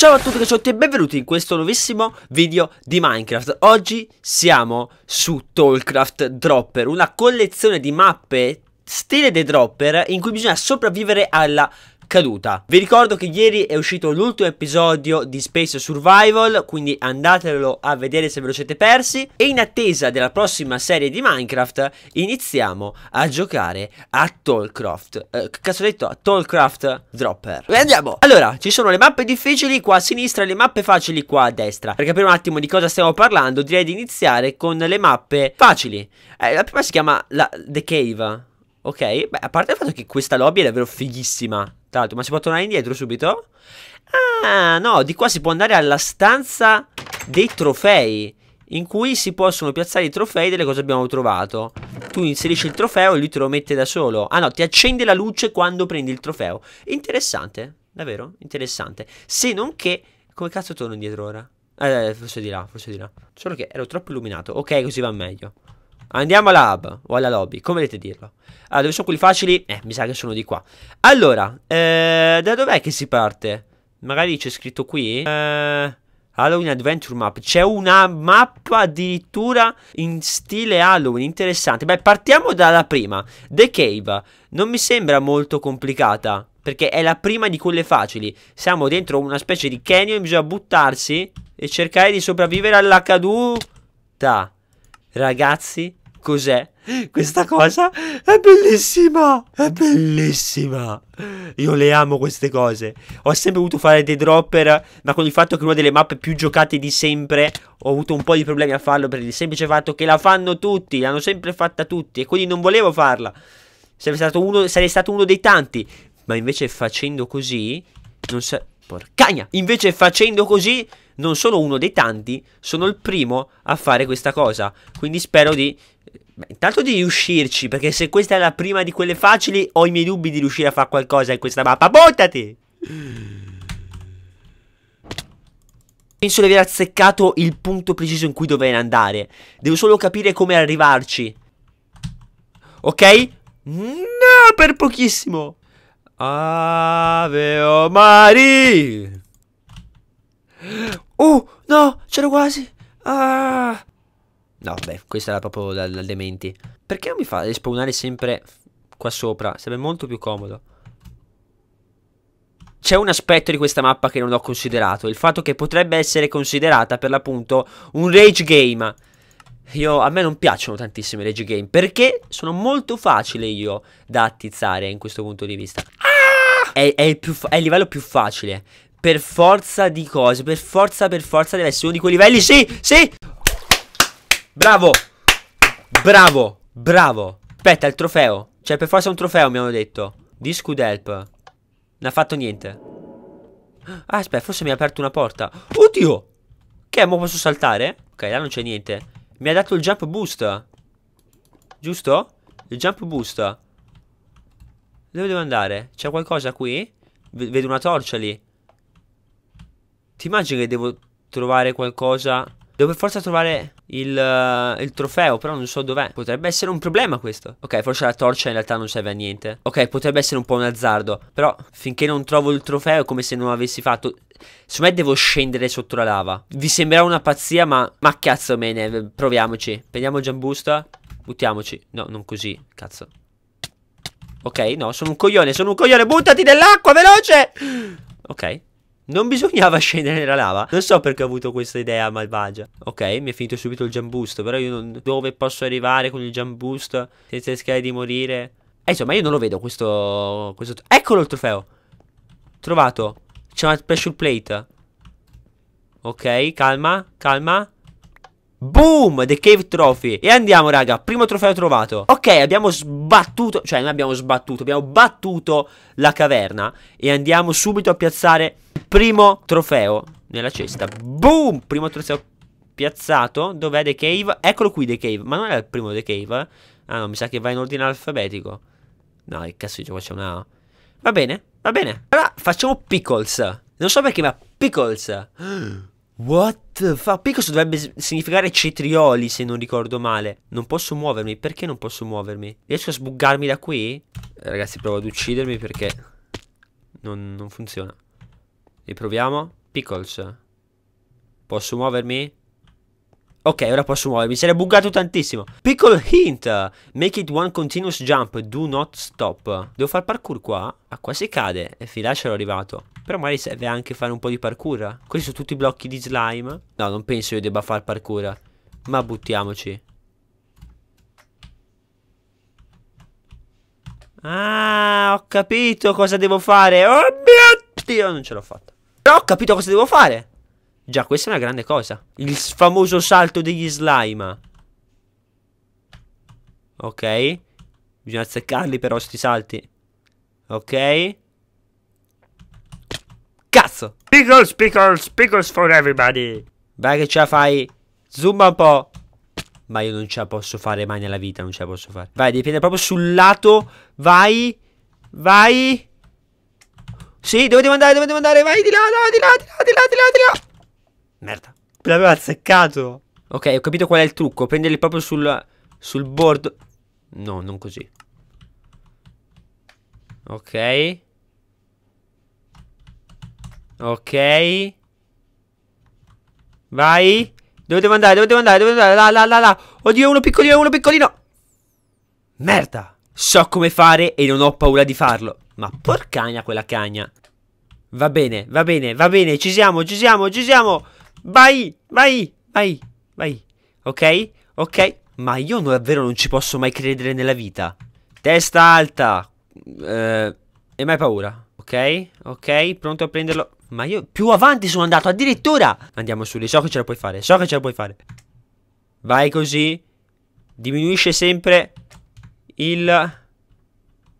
Ciao a tutti cacciotti e benvenuti in questo nuovissimo video di Minecraft Oggi siamo su Tallcraft Dropper, una collezione di mappe stile dei dropper in cui bisogna sopravvivere alla accaduta. Vi ricordo che ieri è uscito l'ultimo episodio di Space Survival, quindi andatelo a vedere se ve lo siete persi. E in attesa della prossima serie di Minecraft iniziamo a giocare a Tallcraft. Eh, cazzo ho detto? A Tallcraft Dropper. E andiamo! Allora, ci sono le mappe difficili qua a sinistra e le mappe facili qua a destra. Per capire un attimo di cosa stiamo parlando, direi di iniziare con le mappe facili. Eh, la prima si chiama la The Cave. Ok, beh, a parte il fatto che questa lobby è davvero fighissima. Tra l'altro, ma si può tornare indietro subito? Ah, no, di qua si può andare alla stanza dei trofei in cui si possono piazzare i trofei delle cose che abbiamo trovato. Tu inserisci il trofeo e lui te lo mette da solo. Ah no, ti accende la luce quando prendi il trofeo. Interessante, davvero interessante. Se non che... Come cazzo torno indietro ora? Eh, forse di là, forse di là. Solo che ero troppo illuminato. Ok, così va meglio. Andiamo alla hub o alla lobby, come volete dirlo. Ah, dove sono quelli facili? Eh, mi sa che sono di qua. Allora, eh, da dov'è che si parte? Magari c'è scritto qui. Eh, Halloween Adventure Map. C'è una mappa addirittura in stile Halloween, interessante. Beh, partiamo dalla prima. The Cave. Non mi sembra molto complicata, perché è la prima di quelle facili. Siamo dentro una specie di canyon, bisogna buttarsi e cercare di sopravvivere alla caduta. Ragazzi, cos'è questa cosa? È bellissima! È mm. bellissima! Io le amo queste cose. Ho sempre voluto fare dei dropper, ma con il fatto che è una delle mappe più giocate di sempre, ho avuto un po' di problemi a farlo per il semplice fatto che la fanno tutti, l'hanno sempre fatta tutti, e quindi non volevo farla. Sarei stato uno, sarei stato uno dei tanti. Ma invece facendo così, non sa... Porcagna! Invece facendo così non sono uno dei tanti, sono il primo a fare questa cosa. Quindi spero di... Beh, intanto di riuscirci, perché se questa è la prima di quelle facili, ho i miei dubbi di riuscire a fare qualcosa in questa mappa. Bottati! Penso di aver azzeccato il punto preciso in cui dover andare. Devo solo capire come arrivarci. Ok? No, per pochissimo! Aveo Mari! Oh, no, c'ero quasi! Ah! No, beh, questa era proprio dal da dementi. Perché non mi fa respawnare sempre qua sopra? Sarebbe molto più comodo. C'è un aspetto di questa mappa che non ho considerato, il fatto che potrebbe essere considerata per l'appunto un rage game. Io, a me non piacciono tantissime le G-Game perché sono molto facili io da attizzare in questo punto di vista. Ah! È, è, il è, il livello più facile. Per forza di cose, per forza, per forza deve essere uno di quei livelli. Sì, sì! Bravo! Bravo! Bravo! Aspetta, il trofeo. Cioè, per forza è un trofeo, mi hanno detto. Disco help. Non ha fatto niente. Ah, aspetta, forse mi ha aperto una porta. Oddio! Che, mo posso saltare? Ok, là non c'è niente. Mi ha dato il jump boost. Giusto? Il jump boost. Dove devo andare? C'è qualcosa qui? V vedo una torcia lì. Ti immagini che devo trovare qualcosa... Devo per forza trovare il, uh, il trofeo, però non so dov'è. Potrebbe essere un problema questo. Ok, forse la torcia in realtà non serve a niente. Ok, potrebbe essere un po' un azzardo. Però finché non trovo il trofeo è come se non avessi fatto Secondo me devo scendere sotto la lava. Vi sembrerà una pazzia, ma. Ma cazzo, bene, proviamoci. Prendiamo Giambusta. Buttiamoci. No, non così. Cazzo. Ok, no, sono un coglione, sono un coglione. Buttati nell'acqua, veloce. Ok. Non bisognava scendere nella lava. Non so perché ho avuto questa idea malvagia. Ok, mi è finito subito il Giamboost. Però io non... dove posso arrivare con il Giamboost senza rischiare di morire? Eh, insomma, io non lo vedo questo... questo... Eccolo il trofeo. Trovato. C'è una special plate. Ok, calma, calma. Boom! The Cave Trophy. E andiamo, raga. Primo trofeo trovato. Ok, abbiamo sbattuto. Cioè, non abbiamo sbattuto. Abbiamo battuto la caverna. E andiamo subito a piazzare primo trofeo nella cesta. Boom! Primo trofeo piazzato. Dov'è The Cave? Eccolo qui The Cave. Ma non è il primo The Cave? Eh? Ah, no, mi sa che va in ordine alfabetico. No, che cazzo di gioco c'è una... Va bene. Va bene. Ora facciamo pickles. Non so perché, ma pickles. What? the fuck? pickles dovrebbe significare cetrioli, se non ricordo male. Non posso muovermi. Perché non posso muovermi? Riesco a sbuggarmi da qui? Ragazzi, provo ad uccidermi perché non, non funziona. Riproviamo. Pickles. Posso muovermi? Ok, ora posso muovermi, Si sarei buggato tantissimo Piccolo hint Make it one continuous jump, do not stop Devo fare parkour qua? Ah, qua si cade, e fila c'ero arrivato Però magari serve anche fare un po' di parkour Questi sono tutti blocchi di slime No, non penso io debba fare parkour Ma buttiamoci Ah, ho capito cosa devo fare Oh mio Dio, non ce l'ho fatta Però ho capito cosa devo fare Già, questa è una grande cosa. Il famoso salto degli slime. Ok. Bisogna azzeccarli però sti salti. Ok. Cazzo. Pickles, pickles, pickles for everybody. Vai che ce la fai. Zumba un po'. Ma io non ce la posso fare mai nella vita, non ce la posso fare. Vai, devi prendere proprio sul lato. Vai. Vai. Sì, dove devo andare, dove devo andare? Vai di là, no, di là, di là, di là, di là, di là. Merda. L'aveva azzeccato. Ok, ho capito qual è il trucco. Prenderli proprio sul, sul bordo. No, non così. Ok. Ok. Vai. Dove devo andare? Dove devo andare? Dove devo andare? Là, là, là, là. Oddio, uno piccolino, uno piccolino. Merda. So come fare e non ho paura di farlo. Ma porcagna quella cagna. Va bene, va bene, va bene. Ci siamo, ci siamo, ci siamo. Vai, vai, vai, vai. Ok, ok. Ma io davvero non ci posso mai credere nella vita. Testa alta. Eh, e mai paura. Ok, ok, pronto a prenderlo. Ma io più avanti sono andato, addirittura. Andiamo su lì, so che ce la puoi fare, so che ce la puoi fare. Vai così. Diminuisce sempre il...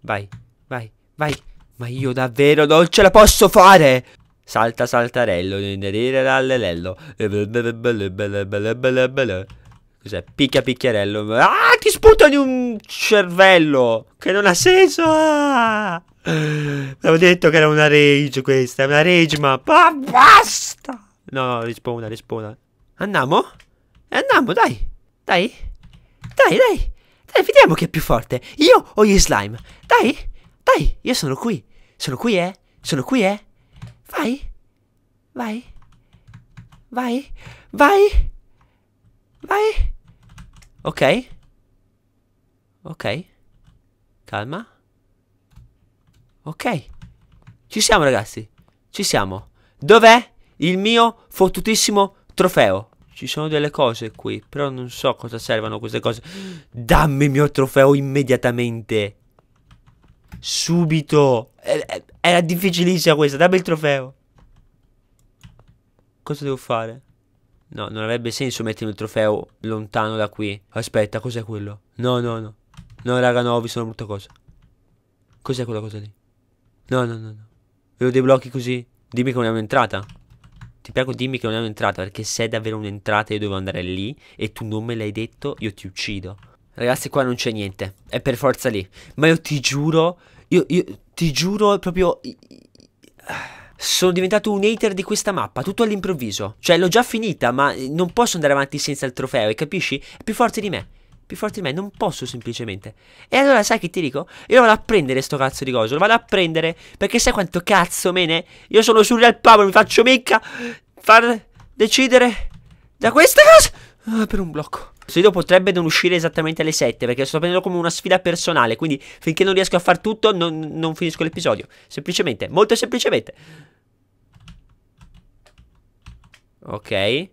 Vai, vai, vai. Ma io davvero non ce la posso fare. Salta saltarello. Lello. Cos'è? Picchia picchiarello. Ah, ti sputa di un cervello. Che non ha senso. Ah! Avevo detto che era una rage questa. È una rage ma Ah, basta. No, no, risponda rispona. Andiamo? Eh, andiamo, dai. Dai. Dai, dai. Dai, vediamo chi è più forte. Io o gli slime. Dai. Dai, io sono qui. Sono qui, eh. Sono qui, eh. Vai, vai, vai, vai, vai. Ok, ok, calma. Ok, ci siamo ragazzi, ci siamo. Dov'è il mio fottutissimo trofeo? Ci sono delle cose qui, però non so cosa servono queste cose. Dammi il mio trofeo immediatamente. Subito. Eh, eh, era difficilissima questa. Dammi il trofeo. Cosa devo fare? No, non avrebbe senso mettermi il trofeo lontano da qui. Aspetta, cos'è quello? No, no, no. No, raga, no, ho visto una brutta cosa. Cos'è quella cosa lì? No, no, no, no. Vedo dei blocchi così. Dimmi che non è un'entrata. Ti prego, dimmi che non è un'entrata. Perché se è davvero un'entrata, io devo andare lì. E tu non me l'hai detto, io ti uccido. Ragazzi, qua non c'è niente. È per forza lì. Ma io ti giuro io, io ti giuro proprio sono diventato un hater di questa mappa, tutto all'improvviso. Cioè, l'ho già finita, ma non posso andare avanti senza il trofeo, e capisci? È più forte di me. Più forte di me, non posso semplicemente. E allora sai che ti dico? Io vado a prendere sto cazzo di coso, lo vado a prendere. Perché sai quanto cazzo me ne? Io sono sul Real Power, mi faccio mica far decidere da questa cosa. Ah, per un blocco. Solito potrebbe non uscire esattamente alle 7 perché sto prendendo come una sfida personale. Quindi finché non riesco a far tutto non, non finisco l'episodio. Semplicemente, molto semplicemente. Ok.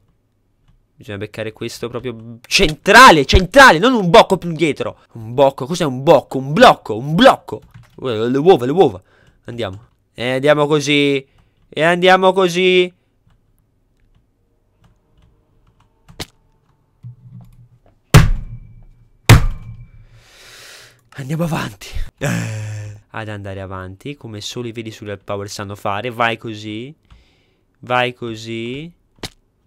Bisogna beccare questo proprio centrale, centrale, non un bocco più indietro. Un bocco, cos'è un bocco? Un blocco, un blocco. Le uova, le uova. Andiamo. E eh, andiamo così. E eh, andiamo così. Andiamo avanti. Eh. Ad andare avanti, come solo i veri sul power sanno fare. Vai così. Vai così.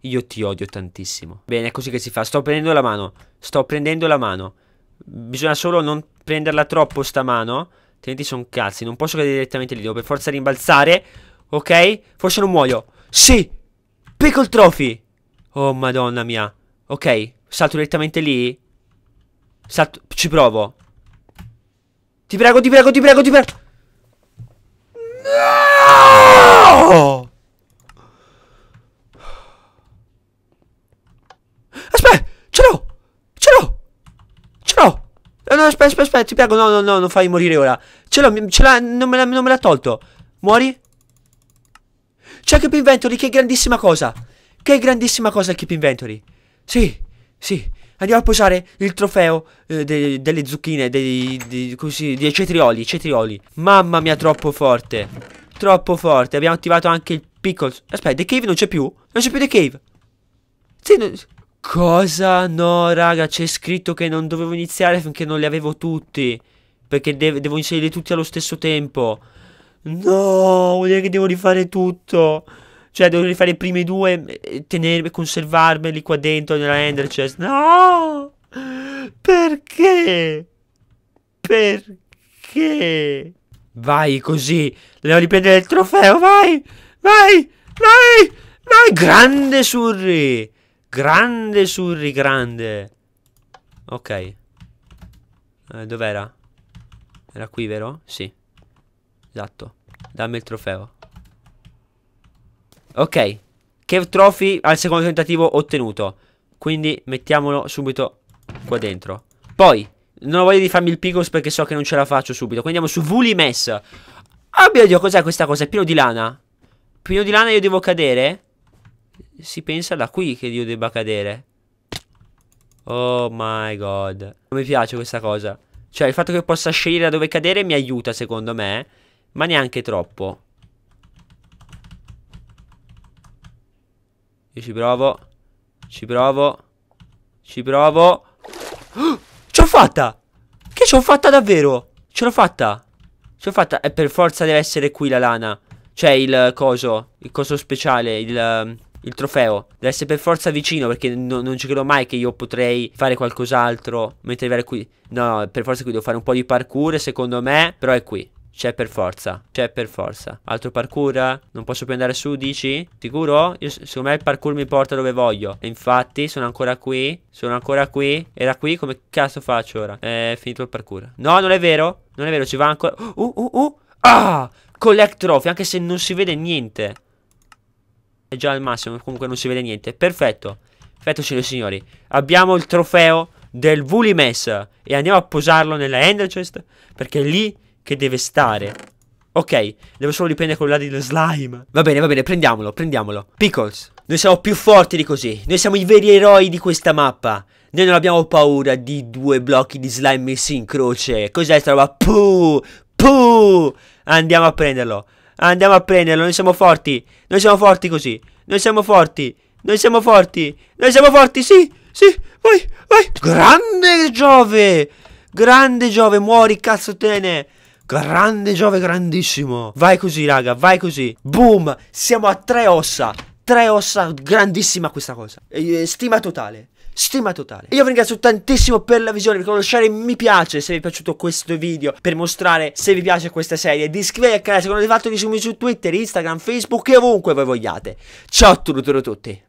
Io ti odio tantissimo. Bene, è così che si fa. Sto prendendo la mano. Sto prendendo la mano. Bisogna solo non prenderla troppo sta mano. Altrimenti sono cazzi. Non posso cadere direttamente lì. Devo per forza rimbalzare. Ok? Forse non muoio. Sì! Pickle trophy! Oh, madonna mia. Ok, salto direttamente lì. Salto... Ci provo. Ti prego, ti prego, ti prego, ti prego. No! Aspetta, ce l'ho, ce l'ho, ce l'ho. No, eh, no, aspetta, aspetta, aspetta, ti prego, no, no, no, non fai morire ora. Ce l'ho, ce l'ha, non me l'ha tolto. Muori? C'è Keep Inventory, che grandissima cosa. Che grandissima cosa il Keep Inventory. Sì, sì. Andiamo a posare il trofeo eh, de delle zucchine, dei, de così, dei cetrioli, cetrioli. Mamma mia, troppo forte. Troppo forte. Abbiamo attivato anche il pickles. Aspetta, The Cave non c'è più? Non c'è più The Cave. Sì, non... Cosa? No, raga, c'è scritto che non dovevo iniziare finché non li avevo tutti. Perché de devo inserirli tutti allo stesso tempo. No, vuol dire che devo rifare tutto. Cioè, dovrei fare i primi due, eh, tenermi, conservarmeli qua dentro nella Ender Chest. No! Perché? Perché? Vai così. Devo riprendere il trofeo. Vai! Vai! Vai! Vai! Grande Surri! Grande Surri, grande. Ok. Eh, Dov'era? Era qui, vero? Sì. Esatto. Dammi il trofeo. Ok, Cave Trophy al secondo tentativo ottenuto. Quindi mettiamolo subito qua dentro. Poi, non ho voglia di farmi il picos perché so che non ce la faccio subito. Quindi andiamo su Vulimes. Oh ah, mio Dio, cos'è questa cosa? È pieno di lana. Pieno di lana io devo cadere? Si pensa da qui che io debba cadere. Oh my god. Non mi piace questa cosa. Cioè, il fatto che possa scegliere da dove cadere mi aiuta, secondo me. Ma neanche troppo. Io ci provo. Ci provo. Ci provo. Oh, ce l'ho fatta! Che ce l'ho fatta davvero? Ce l'ho fatta. Ce l'ho fatta. E per forza deve essere qui la lana. Cioè il coso. Il coso speciale. Il, il trofeo. Deve essere per forza vicino. Perché no, non ci credo mai che io potrei fare qualcos'altro. Mentre arrivare qui. No, per forza qui devo fare un po' di parkour. Secondo me. Però è qui. C'è per forza, c'è per forza. Altro parkour? Non posso più andare su, dici? Sicuro? Io, secondo me il parkour mi porta dove voglio. E infatti sono ancora qui, sono ancora qui. Era qui, come cazzo faccio ora? È finito il parkour. No, non è vero, non è vero, ci va ancora... Uh, uh, uh! Ah! Collect trophy, anche se non si vede niente. È già al massimo, comunque non si vede niente. Perfetto. Perfetto, signori. Abbiamo il trofeo del Vulimess. E andiamo a posarlo nella Ender Chest. Perché lì che deve stare. Ok, devo solo riprendere quello là di slime. Va bene, va bene, prendiamolo, prendiamolo. Pickles, noi siamo più forti di così. Noi siamo i veri eroi di questa mappa. Noi non abbiamo paura di due blocchi di slime messi in croce. Cos'è sta roba? Puh, puh. Andiamo a prenderlo. Andiamo a prenderlo, noi siamo forti. Noi siamo forti così. Noi siamo forti. Noi siamo forti. Noi siamo forti, sì, sì. Vai, vai. Grande Giove. Grande Giove, muori, cazzo tene. Grande Giove, grandissimo. Vai così, raga, vai così. Boom, siamo a tre ossa. Tre ossa, grandissima questa cosa. Eh, stima totale stima totale. Io vi ringrazio tantissimo per la visione, Per ricordo lasciare mi piace se vi è piaciuto questo video per mostrare se vi piace questa serie, di iscrivervi al canale se non l'avete fatto, di seguirmi su Twitter, Instagram, Facebook e ovunque voi vogliate. Ciao a tutti.